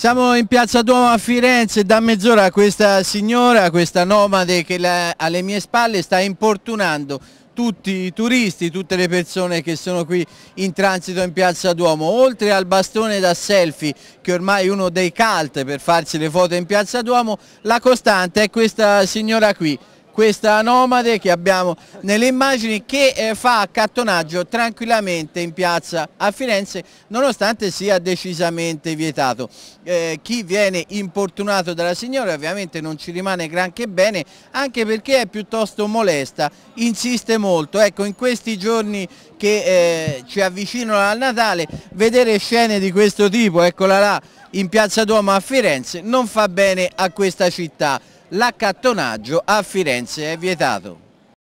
Siamo in Piazza Duomo a Firenze, da mezz'ora questa signora, questa nomade che la, alle mie spalle sta importunando tutti i turisti, tutte le persone che sono qui in transito in Piazza Duomo, oltre al bastone da selfie che ormai è uno dei cult per farsi le foto in Piazza Duomo, la costante è questa signora qui questa nomade che abbiamo nelle immagini che eh, fa accattonaggio tranquillamente in piazza a Firenze nonostante sia decisamente vietato. Eh, chi viene importunato dalla signora ovviamente non ci rimane granché bene anche perché è piuttosto molesta, insiste molto. Ecco, in questi giorni che eh, ci avvicinano al Natale vedere scene di questo tipo, eccola là, in piazza Duomo a Firenze non fa bene a questa città l'accattonaggio a Firenze è vietato.